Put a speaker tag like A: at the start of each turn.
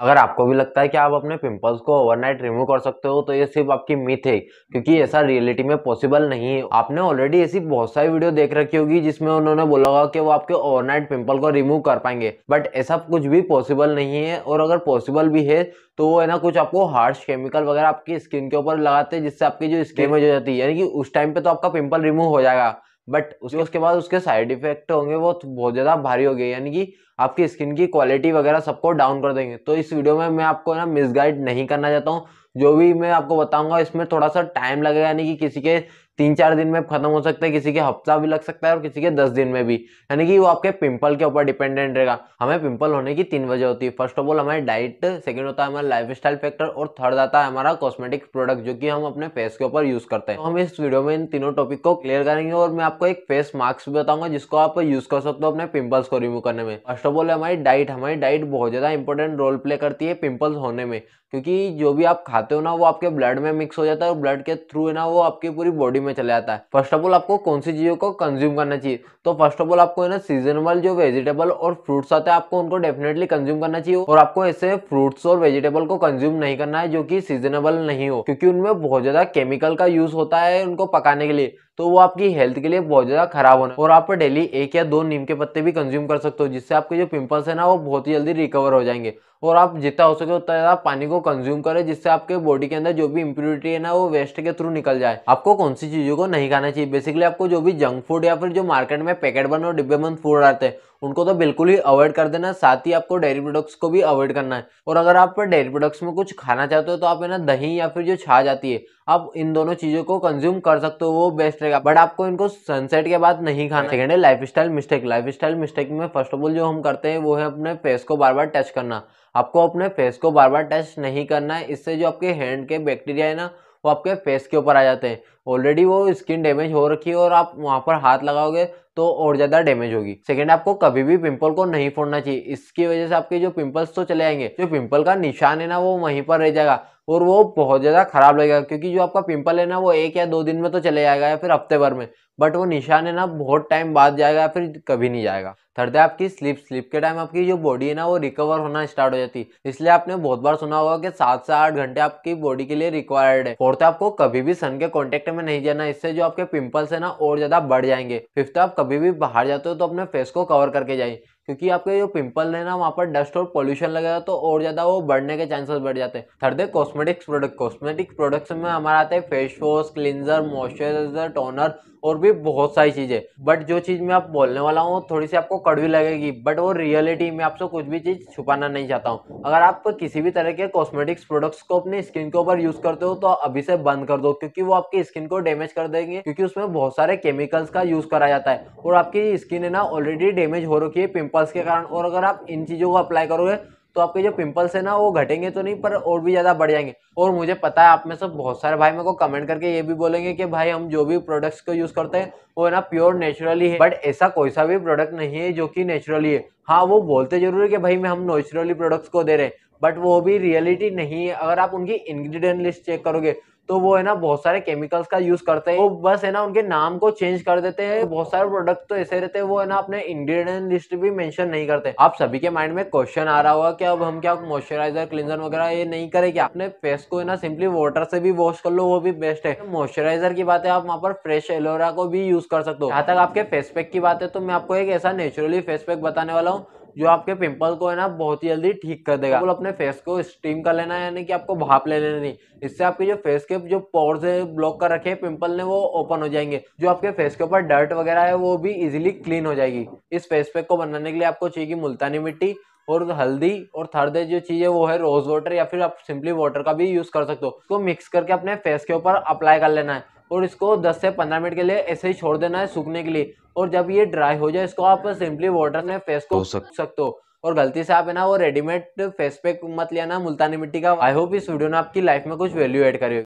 A: अगर आपको भी लगता है कि आप अपने पिंपल्स को ओवरनाइट रिमूव कर सकते हो तो ये सिर्फ आपकी मिथ है क्योंकि ऐसा रियलिटी में पॉसिबल नहीं है आपने ऑलरेडी ऐसी बहुत सारी वीडियो देख रखी होगी जिसमें उन्होंने बोला होगा कि वो आपके ओवरनाइट पिंपल को रिमूव कर पाएंगे बट ऐसा कुछ भी पॉसिबल नहीं है और अगर पॉसिबल भी है तो वो है ना कुछ आपको हार्श केमिकल वगैरह आपकी स्किन के ऊपर लगाते हैं जिससे आपकी जो स्किन हो जाती है यानी कि उस टाइम पे तो आपका पिंपल रिमूव हो जाएगा बट उसके उसके बाद उसके साइड इफेक्ट होंगे वो तो बहुत ज़्यादा भारी हो गए यानी कि आपकी स्किन की क्वालिटी वगैरह सबको डाउन कर देंगे तो इस वीडियो में मैं आपको ना मिसगाइड नहीं करना चाहता हूँ जो भी मैं आपको बताऊंगा इसमें थोड़ा सा टाइम लगेगा यानी कि किसी के तीन चार दिन में खत्म हो सकता है किसी के हफ्ता भी लग सकता है और किसी के दस दिन में भी यानी कि वो आपके पिंपल के ऊपर डिपेंडेंट रहेगा हमें पिंपल होने की तीन वजह होती है फर्स्ट ऑफ ऑल हमारी डाइट सेकेंड होता है हमारा लाइफ स्टाइल फैक्टर और थर्ड आता है हमारा कॉस्मेटिक प्रोडक्ट जो कि हम अपने फेस के ऊपर यूज करते हैं तो हम इस वीडियो में इन तीनों टॉपिक को क्लियर करेंगे और मैं आपको एक फेस मास्क भी बताऊंगा जिसको आप यूज कर सकते हो अपने पिंपल्स को रिमूव करने में फर्स्ट ऑफ ऑल हमारी डाइट हमारी डाइट बहुत ज्यादा इंपॉर्टेंट रोल प्ले करती है पिंपल्स होने में क्योंकि जो भी आप खाते हो ना वो आपके ब्लड में मिक्स हो जाता है और ब्लड के थ्रू है ना वो आपकी पूरी बॉडी में चले जाता है फर्स्ट ऑफ ऑल आपको कौन सी चीज़ों को कंज्यूम करना चाहिए तो फर्स्ट ऑफ ऑल आपको है ना सीजनेबल जो वेजिटेबल और फ्रूट्स आते हैं आपको उनको डेफिनेटली कंज्यूम करना चाहिए और आपको ऐसे फ्रूट्स और वेजिटेबल को कंज्यूम नहीं करना है जो कि सीजनेबल नहीं हो क्योंकि उनमें बहुत ज्यादा केमिकल का यूज होता है उनको पकाने के लिए तो वो आपकी हेल्थ के लिए बहुत ज़्यादा खराब होना और आप डेली एक या दो नीम के पत्ते भी कंज्यूम कर सकते हो जिससे आपके जो पिंपल्स है ना वो बहुत ही जल्दी रिकवर हो जाएंगे और आप जितना हो सके उतना ज़्यादा पानी को कंज्यूम करें जिससे आपके बॉडी के अंदर जो भी इम्प्यूरिटी है ना वो वेस्ट के थ्रू निकल जाए आपको कौन सी चीज़ों को नहीं खाना चाहिए बेसिकली आपको जो भी जंक फूड या फिर जो मार्केट में पैकेट बंद और डिब्बे बंद फूड आते हैं उनको तो बिल्कुल ही अवॉइड कर देना साथ ही आपको डेयरी प्रोडक्ट्स को भी अवॉइड करना है और अगर आप डेयरी प्रोडक्ट्स में कुछ खाना चाहते हो तो आप है ना दही या फिर जो छा जाती है आप इन दोनों चीज़ों को कंज्यूम कर सकते हो वो बेस्ट रहेगा बट आपको इनको सनसेट के बाद नहीं खाना सेकेंड है life style mistake life style mistake में फर्स्ट ऑफ ऑल जो हम करते हैं वो है अपने फेस को बार बार टच करना आपको अपने फेस को बार बार टच नहीं करना है इससे जो आपके हैंड के बैक्टीरिया है ना वो आपके फेस के ऊपर आ जाते हैं ऑलरेडी वो स्किन डैमेज हो रखी है और आप वहाँ पर हाथ लगाओगे तो और ज़्यादा डैमेज होगी सेकेंड आपको कभी भी पिंपल को नहीं फोड़ना चाहिए इसकी वजह से आपके जो पिंपल्स तो चले आएंगे जो पिंपल का निशान है ना वो वहीं पर रह जाएगा और वो बहुत ज़्यादा खराब लगेगा क्योंकि जो आपका पिंपल है ना वो एक या दो दिन में तो चले जाएगा या फिर हफ्ते भर में बट वो निशान है ना बहुत टाइम बाद जाएगा फिर कभी नहीं जाएगा थर्ड है आपकी स्लिप स्लिप के टाइम आपकी जो बॉडी है ना वो रिकवर होना स्टार्ट हो जाती है इसलिए आपने बहुत बार सुना होगा कि सात से आठ घंटे आपकी बॉडी के लिए रिक्वायर्ड है फोर्थ आपको कभी भी सन के कॉन्टेक्ट में नहीं जाना इससे जो आपके पिंपल्स है ना और ज़्यादा बढ़ जाएंगे फिफ्थ आप कभी भी बाहर जाते हो तो अपने फेस को कवर करके जाइए क्योंकि आपके जो पिंपल है ना वहाँ पर डस्ट और पोल्यूशन लगेगा तो और ज़्यादा वो बढ़ने के चांसेस बढ़ जाते हैं थर्ड है कॉस्मेटिक्स प्रोडक्ट कॉस्मेटिक्स प्रोडक्ट्स में हमारा आते हैं face wash cleanser moisturiser toner और भी बहुत सारी चीज़ें बट जो चीज़ मैं आप बोलने वाला हूँ थोड़ी सी आपको कड़वी लगेगी बट वो रियलिटी में आपसे कुछ भी चीज़ छुपाना नहीं चाहता हूँ अगर आप किसी भी तरह के कॉस्मेटिक्स प्रोडक्ट्स को अपनी स्किन के ऊपर यूज़ करते हो तो अभी से बंद कर दो क्योंकि वो आपकी स्किन को डैमेज कर देंगे क्योंकि उसमें बहुत सारे केमिकल्स का यूज़ करा जाता है और आपकी स्किन है ना ऑलरेडी डैमेज हो रखी है पिंपल्स के कारण और अगर आप इन चीज़ों को अप्लाई करोगे तो आपके जो पिंपल्स है ना वो घटेंगे तो नहीं पर और भी ज़्यादा बढ़ जाएंगे और मुझे पता है आप में सब बहुत सारे भाई मेरे को कमेंट करके ये भी बोलेंगे कि भाई हम जो भी प्रोडक्ट्स को यूज़ करते हैं वो है ना प्योर नेचुरली है बट ऐसा कोई सा भी प्रोडक्ट नहीं है जो कि नेचुरली है हाँ वो बोलते जरूर है कि भाई मैं हम नेचुरली प्रोडक्ट्स को दे रहे हैं बट वो भी रियलिटी नहीं है अगर आप उनकी इंग्रेडिएंट लिस्ट चेक करोगे तो वो है ना बहुत सारे केमिकल्स का यूज करते हैं वो बस है ना उनके नाम को चेंज कर देते हैं बहुत सारे प्रोडक्ट तो ऐसे रहते हैं वो है ना अपने इंग्रेडिएंट लिस्ट भी मेंशन नहीं करते आप सभी के माइंड में क्वेश्चन आ रहा होगा कि अब हम क्या मॉइस्चराइजर क्लिनजर वगैरह ये नहीं करें क्या अपने फेस को है ना सिंपली वाटर से भी वॉश कर लो वो भी बेस्ट है मॉइस्चराइजर की बात है आप वहाँ पर फ्रेश एलोवेरा को भी यूज कर सकते हो जहाँ तक आपके फेस पैक की बात है तो मैं आपको एक ऐसा नेचुरली फेस पैक बताने वाला हूँ जो आपके पिंपल को है ना बहुत ही जल्दी ठीक कर देगा तो अपने फेस को स्टीम कर लेना है यानी कि आपको भाप ले लेना नहीं इससे आपके जो फेस के जो पोर्स है ब्लॉक कर रखे हैं पिंपल ने वो ओपन हो जाएंगे जो आपके फेस के ऊपर डर्ट वगैरह है वो भी इजिली क्लीन हो जाएगी इस फेस पैक को बनाने के लिए आपको चाहिए मुल्तानी मिट्टी और हल्दी और थर्ड जो चीज़ है वो है रोज़ वाटर या फिर आप सिंपली वाटर का भी यूज़ कर सकते हो उसको मिक्स करके अपने फेस के ऊपर अप्लाई कर लेना है और इसको 10 से 15 मिनट के लिए ऐसे ही छोड़ देना है सूखने के लिए और जब ये ड्राई हो जाए इसको आप सिंपली वाटर में फेस को सक सकते हो और गलती से आप है ना वो रेडीमेड फेस पैक मत लेना मुल्तानी मिट्टी का आई होप इस वीडियो ने आपकी लाइफ में कुछ वैल्यू एड करे